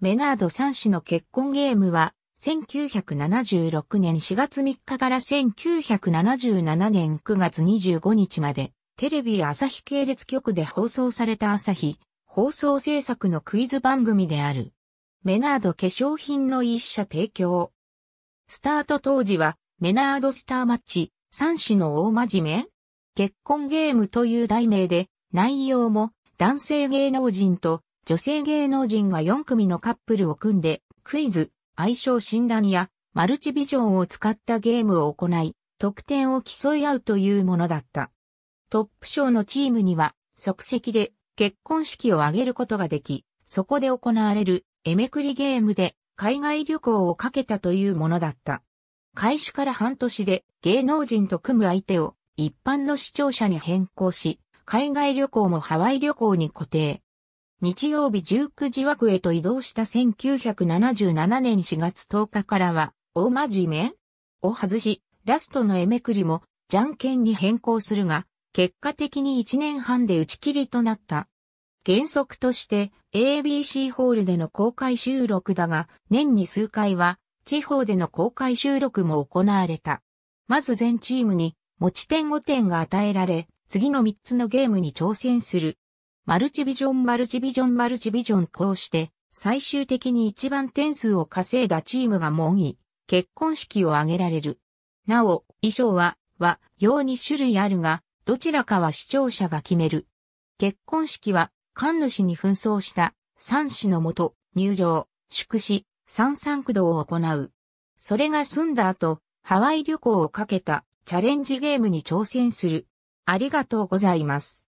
メナード3氏の結婚ゲームは、1976年4月3日から1977年9月25日まで、テレビ朝日系列局で放送された朝日、放送制作のクイズ番組である。メナード化粧品の一社提供。スタート当時は、メナードスターマッチ、三種の大真面目結婚ゲームという題名で、内容も男性芸能人と女性芸能人が4組のカップルを組んで、クイズ、相性診断や、マルチビジョンを使ったゲームを行い、得点を競い合うというものだった。トップ賞のチームには、即席で結婚式を挙げることができ、そこで行われるエメクリゲームで海外旅行をかけたというものだった。開始から半年で芸能人と組む相手を一般の視聴者に変更し、海外旅行もハワイ旅行に固定。日曜日19時枠へと移動した1977年4月10日からは、大真面目を外し、ラストの絵めくりも、じゃんけんに変更するが、結果的に1年半で打ち切りとなった。原則として ABC ホールでの公開収録だが、年に数回は地方での公開収録も行われた。まず全チームに持ち点5点が与えられ、次の3つのゲームに挑戦するマルチビジョンマルチビジョンマルチビジョンこうして最終的に一番点数を稼いだチームが模擬、結婚式を挙げられる。なお、衣装は、は、用に種類あるが、どちらかは視聴者が決める。結婚式は、神主に紛争した三子のもと、入場、祝死、三三駆動を行う。それが済んだ後、ハワイ旅行をかけたチャレンジゲームに挑戦する。ありがとうございます。